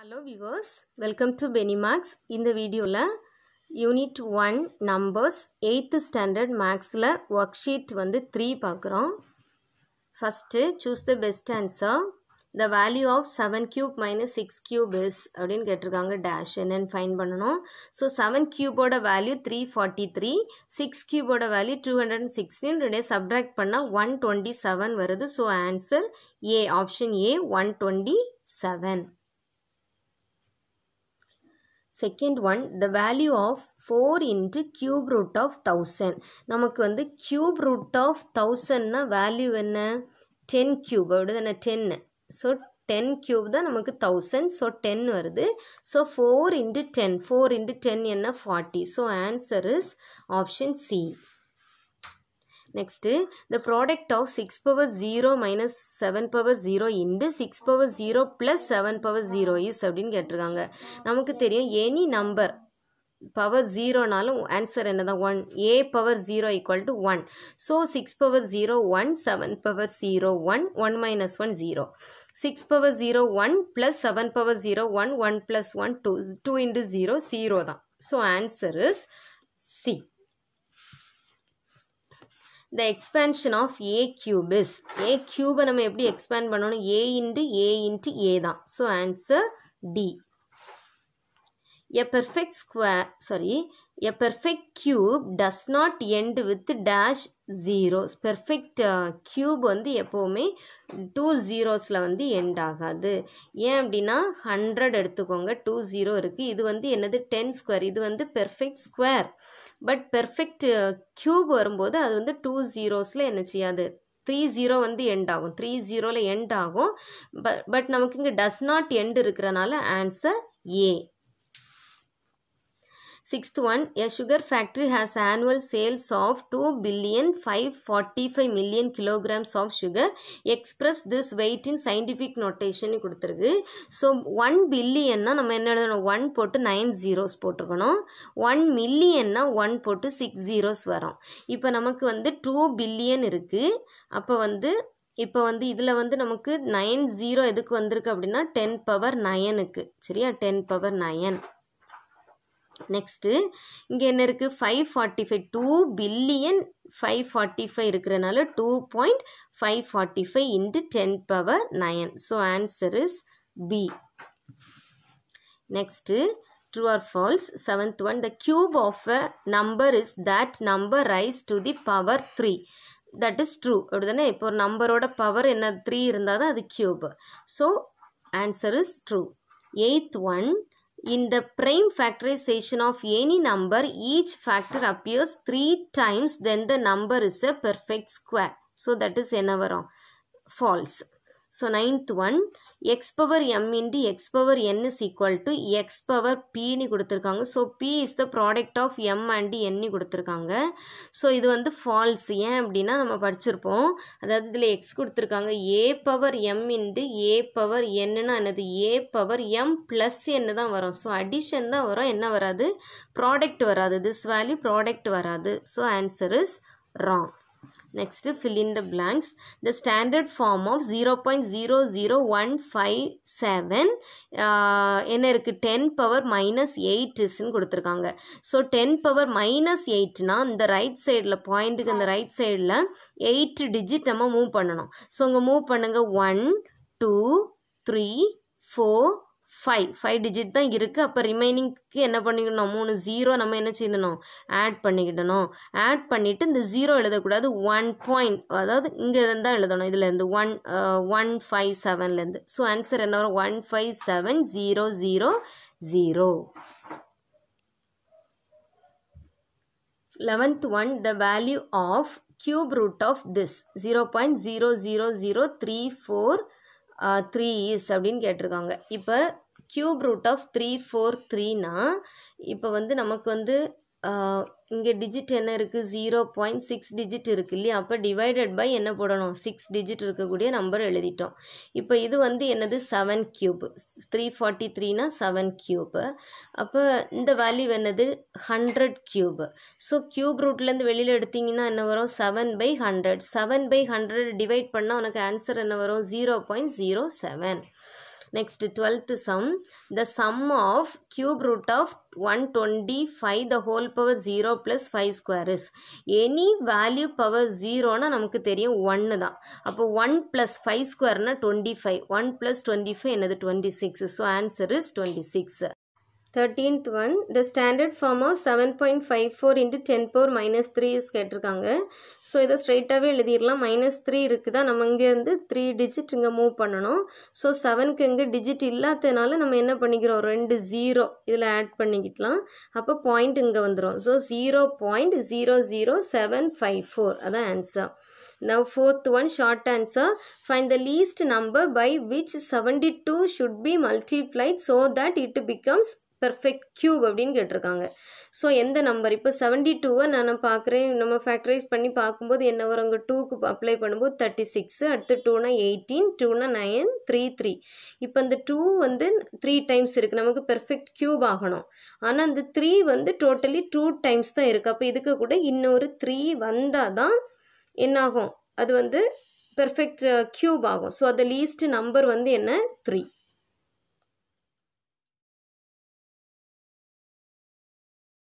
Hello viewers welcome to பெனிமாக்ஸ் இந்த வீடியோவில் unit one numbers eighth standard மேக்ஸில் ஒர்க் ஷீட் வந்து த்ரீ பார்க்குறோம் first choose the best answer the value of seven cube minus six cube is அப்படின்னு கேட்டிருக்காங்க dash என்னென்னு ஃபைன் பண்ணணும் ஸோ செவன் க்யூபோட value three forty three six க்யூபோட value two hundred and sixteen ரெண்டே subtract பண்ணால் ஒன் டுவெண்ட்டி செவன் வருது so answer A option A one twenty seven second one the value of four into cube root of thousand நமக்கு வந்து cube root of தௌசண்ட்னா value என்ன ten cube அப்படி தானே டென்னு ஸோ டென் க்யூப் தான் நமக்கு தௌசண்ட் ஸோ டென் வருது so four into ten four into ten என்ன forty so answer is option C next the product of six power zero minus seven power zero into six power zero plus seven power zero is அப்படின்னு கேட்டிருக்காங்க நமக்கு தெரியும் any number power ஜீரோனாலும் answer என்ன தான் one A power zero equal to one so six power zero one seven power zero one one minus one zero six power zero one plus seven power zero one one plus one two two into zero zero தான் so answer is C the expansion of A cube A கியூபை நம்ம எப்படி expand பண்ணணும் ஏ into A into A தான் so answer D a perfect square sorry a perfect cube does not end with dash zero perfect cube வந்து எப்போவுமே two ஜீரோஸில் வந்து end ஆகாது ஏன் அப்படின்னா ஹண்ட்ரட் எடுத்துக்கோங்க டூ ஜீரோ இருக்குது இது வந்து என்னது டென் ஸ்கொயர் இது வந்து perfect square but perfect cube வரும்போது அது வந்து டூ ஜீரோஸில் என்ன செய்யாது த்ரீ ஜீரோ வந்து எண்ட் ஆகும் த்ரீ ஜீரோவில் எண்ட் ஆகும் பட் பட் நமக்கு இங்கே டஸ் நாட் எண்ட் இருக்கிறனால answer A sixth one a sugar factory has annual sales of two billion five forty five million kilograms of sugar express this weight in scientific notation கொடுத்துருக்கு so one பில்லியன்னா நம்ம என்ன எழுதணும் one போட்டு nine zeros போட்டிருக்கணும் one மில்லியன்னா one போட்டு six zeros வரும் இப்போ நமக்கு வந்து டூ பில்லியன் இருக்குது அப்போ வந்து இப்போ வந்து இதில் வந்து நமக்கு நைன் ஜீரோ எதுக்கு வந்திருக்கு அப்படின்னா டென் பவர் நயனுக்கு சரியா டென் பவர் நயன் நெக்ஸ்ட்டு இங்கே என்ன இருக்குது five forty five two billion five forty five இருக்கிறனால two point five forty five into ten power nine so answer is B next are false false one the cube of a number is is number raise to the power three that is true அப்படி அப்படிதானே இப்போ ஒரு நம்பரோட power என்ன three இருந்தால் தான் அது cube so answer is true eighth one In the prime factorization of any number, each factor appears 3 times, then the number is a perfect square. So, that is another wrong. False. So ninth one x power m into x power n is equal to x power பின்னு கொடுத்துருக்காங்க so p is the product of m and என்னு கொடுத்துருக்காங்க ஸோ இது வந்து falls ஏன் அப்படின்னா நம்ம படிச்சிருப்போம் அதாவது இதில் எக்ஸ் கொடுத்துருக்காங்க a power m into a power என்னன்னா என்னது ஏ பவர் எம் ப்ளஸ் என்ன தான் வரும் ஸோ அடிஷன் தான் வரும் என்ன வராது ப்ராடக்ட் வராது திஸ் வேல்யூ ப்ராடக்ட் வராது so answer is wrong Next, fill in the blanks. The standard form of 0 0.00157 uh, என்ன power டென் பவர் மைனஸ் கொடுத்திருக்காங்க கொடுத்துருக்காங்க ஸோ டென் பவர் மைனஸ் எயிட்னா இந்த ரைட் சைடில் பாயிண்ட்டுக்கு இந்த ரைட் சைடில் எயிட் digit நம்ம மூவ் பண்ணணும் ஸோ இங்கே மூவ் பண்ணுங்கள் one two three four five five digit தான் இருக்குது அப்போ ரிமைனிங்க்கு என்ன பண்ணிக்கணும் மூணு ஜீரோ நம்ம என்ன செய்யணும் ஆட் பண்ணிக்கிடணும் ஆட் பண்ணிவிட்டு இந்த ஜீரோ எழுதக்கூடாது ஒன் பாயிண்ட் அதாவது இங்கே தான் எழுதணும் இதுலேருந்து ஒன் ஒன் ஃபைவ் செவன்லேருந்து ஸோ ஆன்சர் என்ன வரும் one five seven zero zero zero eleventh one the value of cube root of this zero point zero zero zero three four three is அப்படின்னு கேட்டிருக்காங்க இப்போ cube root of three four த்ரீனா இப்போ வந்து நமக்கு வந்து இங்கே டிஜிட் என்ன இருக்குது ஜீரோ பாயிண்ட் சிக்ஸ் டிஜிட் இருக்குது இல்லையா அப்போ டிவைடட் பை என்ன போடணும் சிக்ஸ் டிஜிட் இருக்கக்கூடிய நம்பர் எழுதிட்டோம் இப்போ இது வந்து என்னது செவன் க்யூப் த்ரீ ஃபார்ட்டி த்ரீனா செவன் க்யூப்பு அப்போ இந்த வேல்யூ என்னது ஹண்ட்ரட் க்யூப் ஸோ க்யூப் ரூட்லேருந்து வெளியில் எடுத்திங்கன்னா என்ன வரும் seven by hundred seven by hundred divide பண்ணால் உனக்கு ஆன்சர் என்ன வரும் zero point zero seven next twelfth sum the sum of cube root of one twenty five the whole power zero plus five squares any value power ஜீரோனா நமக்கு தெரியும் ஒன்று தான் அப்போ ஒன் ப்ளஸ் ஃபைவ் ஸ்கொயர்னா twenty five one plus twenty five என்னது twenty six so answer is twenty six thirteenth one the standard form of seven point five four into ten four minus three is கேட்டிருக்காங்க so இதை ஸ்ட்ரைட்டாகவே எழுதிடலாம் minus three இருக்குதா நம்ம இங்கேருந்து three digit இங்கே move பண்ணணும் ஸோ செவனுக்கு இங்கே டிஜிட் இல்லாததுனால நம்ம என்ன பண்ணிக்கிறோம் ரெண்டு ஜீரோ இதில் ஆட் பண்ணிக்கிட்டலாம் அப்போ பாயிண்ட் இங்கே வந்துடும் so zero point zero zero seven five four அதான் answer fourth one short answer find the least number by which seventy two should be multiplied so that it becomes perfect cube அப்படின்னு கேட்டிருக்காங்க so எந்த number இப்போ seventy டூவை நான் பார்க்குறேன் நம்ம factorise பண்ணி பார்க்கும்போது என்ன வரும் அங்கே டூக்கு அப்ளை பண்ணும்போது தேர்ட்டி சிக்ஸு அடுத்து டூனா எயிட்டீன் டூனா நைன் த்ரீ த்ரீ இப்போ அந்த டூ வந்து த்ரீ டைம்ஸ் இருக்குது நமக்கு பெர்ஃபெக்ட் க்யூப் ஆகணும் ஆனால் அந்த த்ரீ வந்து டோட்டலி டூ டைம்ஸ் தான் இருக்குது அப்போ இதுக்கு கூட இன்னொரு த்ரீ வந்தால் தான் என்னாகும் அது வந்து பெர்ஃபெக்ட் க்யூப் uh, ஆகும் ஸோ அது லீஸ்ட் நம்பர் வந்து என்ன த்ரீ